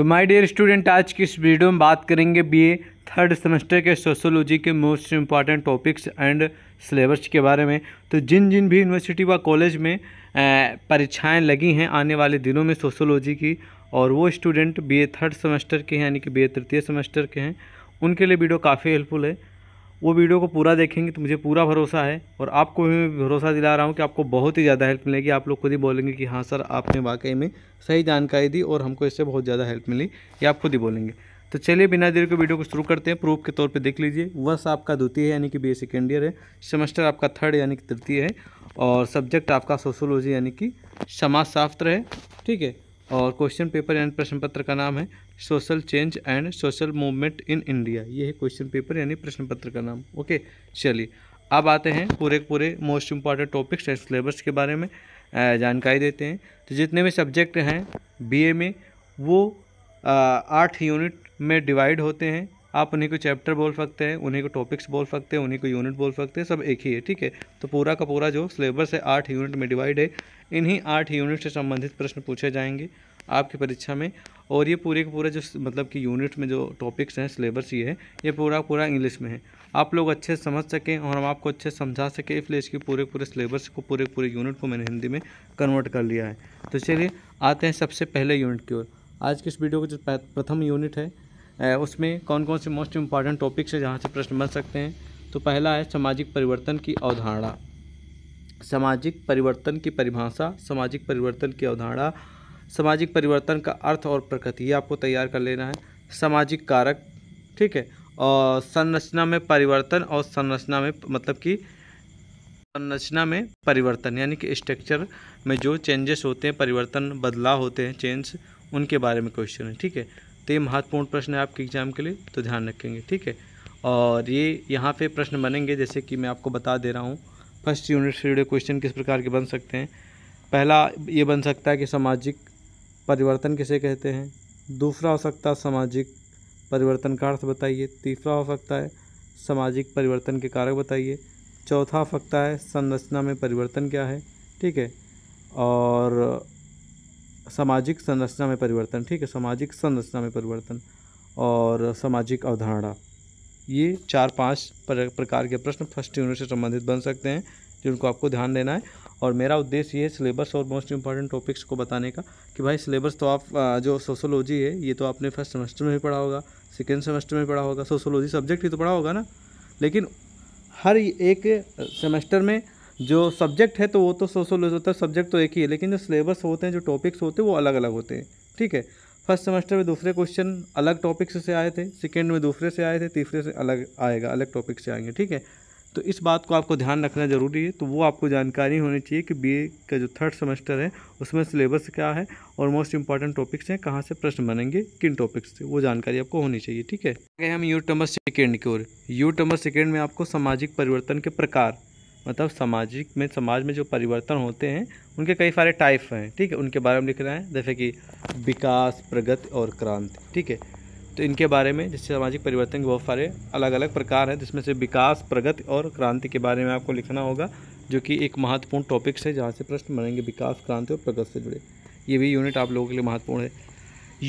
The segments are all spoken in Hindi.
तो माय डियर स्टूडेंट आज की इस वीडियो में बात करेंगे बीए थर्ड सेमेस्टर के सोशोलॉजी के most important topics and syllabus के बारे में तो जिन जिन भी यूनिवर्सिटी व कॉलेज में परीक्षाएं लगी हैं आने वाले दिनों में सोशोलॉजी की और वो स्टूडेंट बीए थर्ड सेमेस्टर के हैं यानी कि बी तृतीय सेमेस्टर के हैं उनके लिए वीडियो काफ़ी हेल्पफुल है वो वीडियो को पूरा देखेंगे तो मुझे पूरा भरोसा है और आपको भी मैं भरोसा दिला रहा हूँ कि आपको बहुत ही ज़्यादा हेल्प मिलेगी आप लोग खुद ही बोलेंगे कि हाँ सर आपने वाकई में सही जानकारी दी और हमको इससे बहुत ज़्यादा हेल्प मिली ये आप खुद ही बोलेंगे तो चलिए बिना देर के वीडियो को शुरू करते हैं प्रूफ के तौर पर देख लीजिए वर्ष आपका द्वितीय है यानी कि बी सेकेंड ईयर है सेमेस्टर आपका थर्ड यानी कि तृतीय है और सब्जेक्ट आपका सोशोलॉजी यानी कि समाज है ठीक है और क्वेश्चन पेपर यानी प्रश्न पत्र का नाम है social change and social movement in India ये है क्वेश्चन पेपर यानी प्रश्न पत्र का नाम ओके चलिए अब आते हैं पूरे पूरे most important topics and syllabus के बारे में जानकारी देते हैं तो जितने भी सब्जेक्ट हैं बी में वो आठ यूनिट में डिवाइड होते हैं आप उन्हीं को चैप्टर बोल सकते हैं उन्हीं को टॉपिक्स बोल सकते हैं उन्हीं को यूनिट बोल सकते हैं सब एक ही है ठीक है तो पूरा का पूरा जो सिलेबस है आठ यूनिट में डिवाइड है इन्हीं आठ यूनिट से संबंधित प्रश्न पूछे जाएंगे आपकी परीक्षा में और ये पूरे के पूरा जो मतलब कि यूनिट में जो टॉपिक्स हैं सिलेबस ये है ये पूरा पूरा इंग्लिश में है आप लोग अच्छे से समझ सकें और हम आपको अच्छे समझा सकें इसलिए इसके पूरे पूरे सिलेबस को पूरे पूरे यूनिट को मैंने हिंदी में कन्वर्ट कर लिया है तो चलिए आते हैं सबसे पहले यूनिट की ओर आज की इस वीडियो का जो प्रथम यूनिट है उसमें कौन कौन से मोस्ट इंपॉर्टेंट टॉपिक्स है जहाँ से प्रश्न बन सकते हैं तो पहला है सामाजिक परिवर्तन की अवधारणा सामाजिक परिवर्तन की परिभाषा सामाजिक परिवर्तन की अवधारणा सामाजिक परिवर्तन का अर्थ और प्रकृति ये आपको तैयार कर लेना है सामाजिक कारक ठीक है और संरचना में परिवर्तन और संरचना में मतलब कि संरचना में परिवर्तन यानी कि स्ट्रक्चर में जो चेंजेस होते हैं परिवर्तन बदलाव होते हैं चेंज उनके बारे में क्वेश्चन है ठीक है तो ये महत्वपूर्ण प्रश्न है आपके एग्जाम के लिए तो ध्यान रखेंगे ठीक है और ये यहाँ पे प्रश्न बनेंगे जैसे कि मैं आपको बता दे रहा हूँ फर्स्ट यूनिट से जुड़े क्वेश्चन किस प्रकार के बन सकते हैं पहला ये बन सकता है कि सामाजिक परिवर्तन किसे कहते हैं दूसरा हो सकता है सामाजिक परिवर्तन का अर्थ बताइए तीसरा हो सकता है सामाजिक परिवर्तन के कारक बताइए चौथा हो सकता है संरचना में परिवर्तन क्या है ठीक है और सामाजिक संरचना में परिवर्तन ठीक है सामाजिक संरचना में परिवर्तन और सामाजिक अवधारणा ये चार पाँच प्रकार के प्रश्न फर्स्ट यूनिट से संबंधित बन सकते हैं जिनको आपको ध्यान देना है और मेरा उद्देश्य ये सिलेबस और मोस्ट इंपॉर्टेंट टॉपिक्स को बताने का कि भाई सिलेबस तो आप जो सोशोलॉजी है ये तो आपने फर्स्ट सेमेस्टर में भी पढ़ा होगा सेकेंड सेमेस्टर में पढ़ा होगा सोशोलॉजी सब्जेक्ट ही तो पढ़ा होगा ना लेकिन हर एक सेमेस्टर में जो सब्जेक्ट है तो वो तो सोशोलॉजी होता तो है सब्जेक्ट तो एक ही है लेकिन जो सिलेबस होते हैं जो टॉपिक्स होते हैं वो अलग अलग होते हैं ठीक है फर्स्ट सेमेस्टर में दूसरे क्वेश्चन अलग टॉपिक्स से आए थे सेकेंड में दूसरे से आए थे तीसरे से अलग आएगा अलग टॉपिक से आएंगे ठीक है तो इस बात को आपको ध्यान रखना ज़रूरी है तो वो आपको जानकारी होनी चाहिए कि बीए का जो थर्ड सेमेस्टर है उसमें सिलेबस क्या है और मोस्ट इंपॉर्टेंट टॉपिक्स हैं कहाँ से प्रश्न बनेंगे किन टॉपिक्स से वो जानकारी आपको होनी चाहिए ठीक है हम यू टम्बर सेकेंड की ओर यू टम्बर सेकेंड में आपको सामाजिक परिवर्तन के प्रकार मतलब सामाजिक में समाज में जो परिवर्तन होते हैं उनके कई सारे टाइप हैं ठीक है उनके बारे में लिख रहे हैं जैसे कि विकास प्रगति और क्रांति ठीक है तो इनके बारे में जिससे सामाजिक परिवर्तन के बहुत सारे अलग अलग प्रकार हैं जिसमें से विकास प्रगति और क्रांति के बारे में आपको लिखना होगा जो कि एक महत्वपूर्ण टॉपिक्स है जहाँ से प्रश्न बनेंगे विकास क्रांति और प्रगति से जुड़े ये भी यूनिट आप लोगों के लिए महत्वपूर्ण है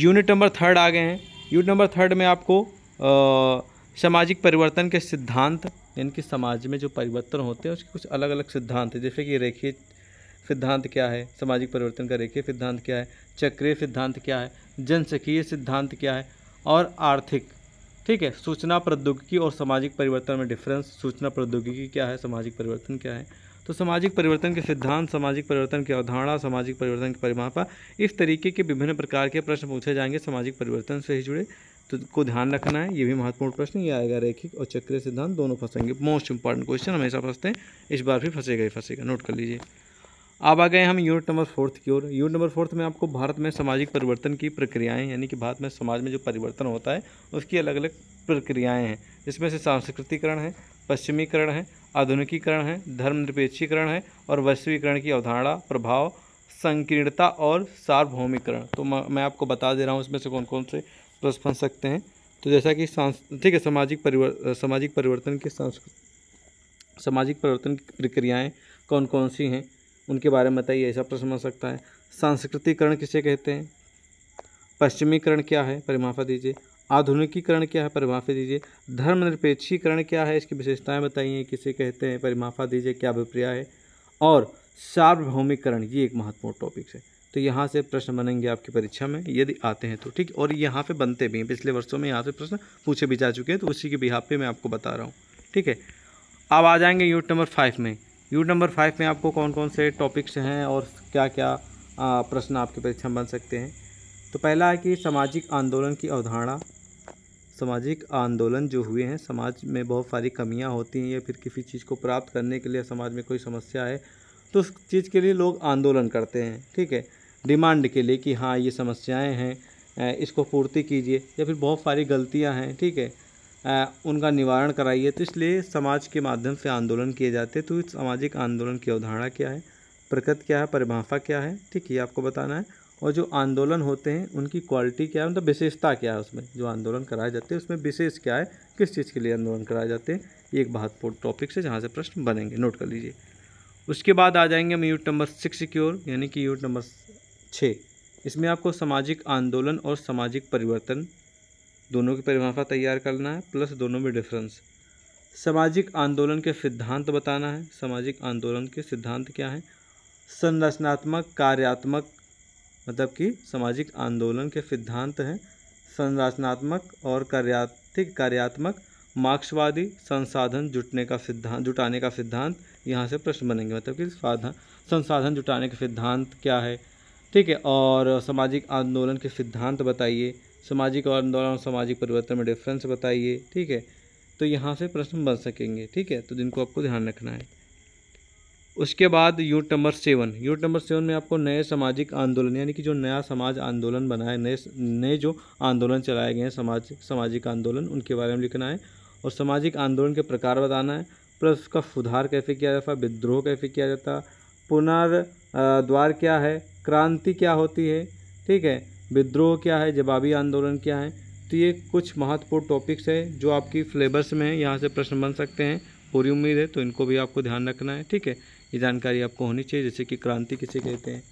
यूनिट नंबर थर्ड आ गए हैं यूनिट नंबर थर्ड में आपको सामाजिक परिवर्तन के सिद्धांत यानी कि समाज में जो परिवर्तन होते हैं उसके कुछ अलग अलग सिद्धांत हैं जैसे कि रेखीय सिद्धांत क्या है सामाजिक परिवर्तन का रेखीय सिद्धांत क्या है चक्रीय सिद्धांत क्या है जनसंख्यीय सिद्धांत क्या है और आर्थिक ठीक है सूचना प्रौद्योगिकी और सामाजिक परिवर्तन में डिफरेंस सूचना प्रौद्योगिकी क्या है सामाजिक परिवर्तन क्या है तो सामाजिक परिवर्तन के सिद्धांत सामाजिक परिवर्तन की अवधारणा सामाजिक परिवर्तन की परिमापा इस तरीके के विभिन्न प्रकार के प्रश्न पूछे जाएंगे सामाजिक परिवर्तन से ही जुड़े तो को ध्यान रखना है ये भी महत्वपूर्ण प्रश्न ये आएगा रैखिक और चक्रीय सिद्धांत दोनों फंसेंगे मोस्ट इंपॉर्टेंट क्वेश्चन हमेशा फंसते हैं इस बार भी फंसेगा ही फंसेगा नोट कर लीजिए अब आ गए हम यूनिट नंबर फोर्थ की ओर यूनिट नंबर फोर्थ में आपको भारत में सामाजिक परिवर्तन की प्रक्रियाएं यानी कि भारत में समाज में जो परिवर्तन होता है उसकी अलग अलग प्रक्रियाएं हैं जिसमें से सांस्कृतिकरण है पश्चिमीकरण है आधुनिकीकरण है धर्मनिरपेक्षीकरण है और वैश्वीकरण की अवधारणा प्रभाव संकीर्णता और सार्वभौमिकरण तो मैं आपको बता दे रहा हूँ इसमें से कौन कौन से प्लस बन सकते हैं तो जैसा कि ठीक है सामाजिक परिवर्तन सामाजिक परिवर्तन के सामाजिक परिवर्तन की प्रक्रियाएँ कौन कौन सी हैं उनके बारे में बताइए ऐसा प्रश्न बन सकता है सांस्कृतिकरण किसे कहते हैं पश्चिमीकरण क्या है परिमाफा दीजिए आधुनिकीकरण क्या है परिमाफा दीजिए धर्मनिरपेक्षीकरण क्या है इसकी विशेषताएं बताइए किसे कहते हैं परिमाफा दीजिए क्या अभिप्रिया है और सार्वभौमिकरण ये एक महत्वपूर्ण टॉपिक है तो यहाँ से प्रश्न बनेंगे आपकी परीक्षा में यदि आते हैं तो ठीक और यहाँ पे बनते भी हैं पिछले वर्षों में यहाँ से प्रश्न पूछे भी जा चुके हैं तो उसी के बिहार पे मैं आपको बता रहा हूँ ठीक है अब आ जाएंगे यूट नंबर फाइव में यूट नंबर फाइव में आपको कौन कौन से टॉपिक्स हैं और क्या क्या प्रश्न आपकी परीक्षा में बन सकते हैं तो पहला है कि सामाजिक आंदोलन की अवधारणा सामाजिक आंदोलन जो हुए हैं समाज में बहुत सारी कमियाँ होती हैं या फिर किसी चीज़ को प्राप्त करने के लिए समाज में कोई समस्या है तो उस चीज़ के लिए लोग आंदोलन करते हैं ठीक है डिमांड के लिए कि हाँ ये समस्याएं हैं इसको पूर्ति कीजिए या फिर बहुत सारी गलतियां हैं ठीक है उनका निवारण कराइए तो इसलिए समाज के माध्यम से आंदोलन किए जाते हैं तो इस सामाजिक आंदोलन की अवधारणा क्या है प्रकृति क्या है परिभाषा क्या है ठीक है आपको बताना है और जो आंदोलन होते हैं उनकी क्वालिटी क्या है मतलब विशेषता क्या है उसमें जो आंदोलन कराए जाते हैं उसमें विशेष क्या है किस चीज़ के लिए आंदोलन कराए जाते हैं ये एक महत्वपूर्ण टॉपिक से जहाँ से प्रश्न बनेंगे नोट कर लीजिए उसके बाद आ जाएंगे हम यूनिट नंबर सिक्स की ओर यानी कि यूनिट नंबर छः इसमें आपको सामाजिक आंदोलन और सामाजिक परिवर्तन दोनों की परिभाषा तैयार करना है प्लस दोनों में डिफरेंस सामाजिक आंदोलन के सिद्धांत बताना है सामाजिक आंदोलन के सिद्धांत क्या हैं संरचनात्मक कार्यात्मक मतलब कि सामाजिक आंदोलन के सिद्धांत हैं संरचनात्मक और कार्यात्मिक कार्यात्मक मार्क्सवादी संसाधन जुटने का सिद्धांत जुटाने का सिद्धांत यहाँ से प्रश्न बनेंगे मतलब कि संसाधन जुटाने का सिद्धांत क्या है ठीक है और सामाजिक आंदोलन के सिद्धांत बताइए सामाजिक आंदोलन और सामाजिक परिवर्तन में डिफरेंस बताइए ठीक है तो यहाँ से प्रश्न बन सकेंगे ठीक है तो जिनको आपको ध्यान रखना है उसके बाद unit number seven unit number seven में आपको नए सामाजिक आंदोलन यानी कि जो नया समाज आंदोलन बनाए नए नए जो आंदोलन चलाए गए हैं समाज सामाजिक आंदोलन उनके बारे में लिखना है और सामाजिक आंदोलन के प्रकार बताना है प्लस उसका सुधार कैसे किया जाता विद्रोह कैसे किया जाता पुनर्द्वार क्या है क्रांति क्या होती है ठीक है विद्रोह क्या है जवाबी आंदोलन क्या है तो ये कुछ महत्वपूर्ण टॉपिक्स है जो आपकी फ्लेबर्स में है यहाँ से प्रश्न बन सकते हैं पूरी उम्मीद है तो इनको भी आपको ध्यान रखना है ठीक है ये जानकारी आपको होनी चाहिए जैसे कि क्रांति किसे कहते हैं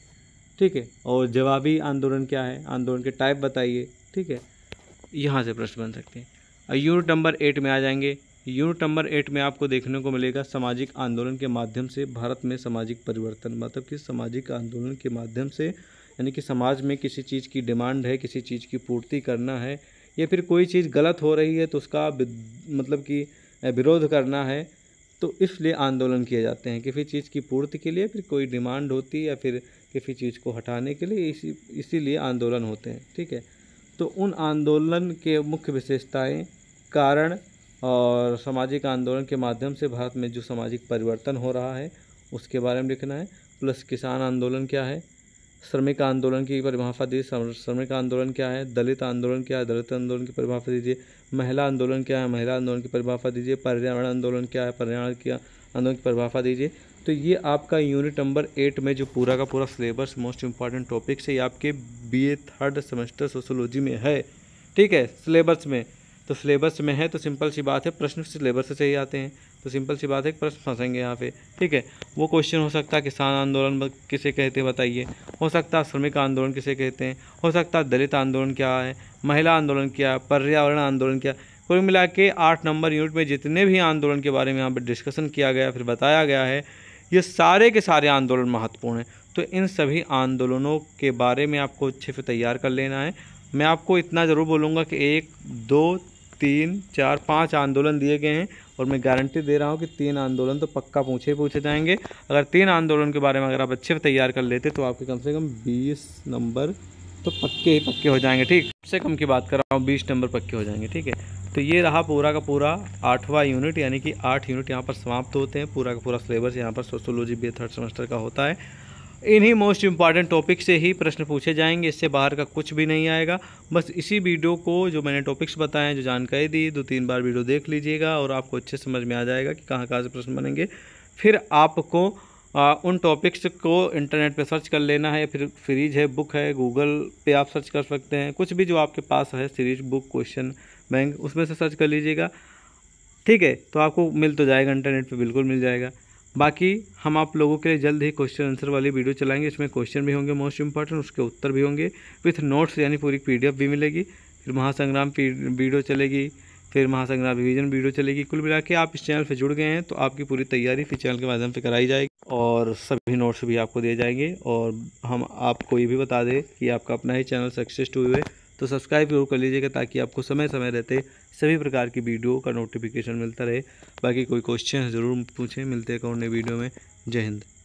ठीक है और जवाबी आंदोलन क्या है आंदोलन के टाइप बताइए ठीक है यहाँ से प्रश्न बन सकते हैं यूनिट नंबर एट में आ जाएंगे यूनिट नंबर एट में आपको देखने को मिलेगा सामाजिक आंदोलन के माध्यम से भारत में सामाजिक परिवर्तन मतलब कि सामाजिक आंदोलन के माध्यम से यानी कि समाज में किसी चीज़ की डिमांड है किसी चीज़ की पूर्ति करना है या फिर कोई चीज़ गलत हो रही है तो उसका मतलब कि विरोध करना है तो इसलिए आंदोलन किए जाते हैं किसी चीज़ की पूर्ति के लिए फिर कोई डिमांड होती या फिर किसी चीज़ को हटाने के लिए इसी इसीलिए आंदोलन होते हैं ठीक है तो उन आंदोलन के मुख्य विशेषताएं कारण और सामाजिक आंदोलन के माध्यम से भारत में जो सामाजिक परिवर्तन हो रहा है उसके बारे में लिखना है प्लस किसान आंदोलन क्या है श्रमिक आंदोलन की परिभाषा दीजिए श्रमिक आंदोलन क्या है दलित आंदोलन क्या है दलित आंदोलन की परिभाषा दीजिए महिला आंदोलन क्या है महिला आंदोलन की परिभाषा दीजिए पर्यावरण आंदोलन क्या है पर्यावरण की आंदोलन की परिभाषा दीजिए तो ये आपका यूनिट नंबर एट में जो पूरा का पूरा सिलेबस मोस्ट इंपॉर्टेंट टॉपिक्स है ये आपके B A third semester sociology में है ठीक है सिलेबस में तो सिलेबस में है तो सिंपल सी बात है प्रश्न सिलेबस से ही आते हैं तो सिंपल सी बात है प्रश्न फंसेंगे यहाँ पे ठीक है वो क्वेश्चन हो सकता है किसान आंदोलन किसे कहते हैं बताइए हो सकता है श्रमिक आंदोलन किसे कहते हैं हो सकता है दलित आंदोलन क्या है महिला आंदोलन क्या है पर्यावरण आंदोलन क्या कुल मिला के आठ नंबर यूनिट में जितने भी आंदोलन के बारे में यहाँ पर डिस्कशन किया गया फिर बताया गया है ये सारे के सारे आंदोलन महत्वपूर्ण हैं तो इन सभी आंदोलनों के बारे में आपको अच्छे से तैयार कर लेना है मैं आपको इतना ज़रूर बोलूँगा कि एक दो तीन चार पाँच आंदोलन दिए गए हैं और मैं गारंटी दे रहा हूँ कि तीन आंदोलन तो पक्का पूछे पूछे जाएंगे अगर तीन आंदोलन के बारे में अगर आप अच्छे से तैयार कर लेते तो आपके कम से कम बीस नंबर तो पक्के ही पक्के हो जाएंगे ठीक सबसे कम की बात कर रहा हूँ बीस नंबर पक्के हो जाएंगे ठीक है तो ये रहा पूरा का पूरा आठवां यूनिट यानी कि आठ यूनिट यहाँ पर समाप्त होते हैं पूरा का पूरा सिलेबस यहाँ पर सोशोलॉजी बी थर्ड सेमेस्टर का होता है इन्हीं मोस्ट इम्पॉर्टेंट टॉपिक से ही प्रश्न पूछे जाएंगे इससे बाहर का कुछ भी नहीं आएगा बस इसी वीडियो को जो मैंने टॉपिक्स बताए जो जानकारी दी दो तीन बार वीडियो देख लीजिएगा और आपको अच्छे समझ में आ जाएगा कि कहाँ कहाँ से प्रश्न बनेंगे फिर आपको आ, उन टॉपिक्स को इंटरनेट पर सर्च कर लेना है फिर फ्रीज है बुक है गूगल पर आप सर्च कर सकते हैं कुछ भी जो आपके पास है सीरीज बुक क्वेश्चन बैंक उसमें से सर्च कर लीजिएगा ठीक है तो आपको मिल तो जाएगा इंटरनेट पर बिल्कुल मिल जाएगा बाकी हम आप लोगों के लिए जल्द ही क्वेश्चन आंसर वाली वीडियो चलाएंगे इसमें क्वेश्चन भी होंगे मोस्ट इंपॉर्टेंट उसके उत्तर भी होंगे विथ नोट्स यानी पूरी पीडीएफ भी मिलेगी फिर महासंग्राम वीडियो चलेगी फिर महासंग्राम रिविजन वीडियो चलेगी कुल मिला के आप इस चैनल से जुड़ गए हैं तो आपकी पूरी तैयारी फिर चैनल के माध्यम से कराई जाएगी और सभी नोट्स भी आपको दिए जाएंगे और हम आपको ये भी बता दें कि आपका अपना ही चैनल सक्सेस टू हुए तो सब्सक्राइब जरूर कर लीजिएगा ताकि आपको समय समय रहते सभी प्रकार की वीडियो का नोटिफिकेशन मिलता रहे बाकी कोई क्वेश्चन ज़रूर पूछें मिलते हैं कौन नए वीडियो में जय हिंद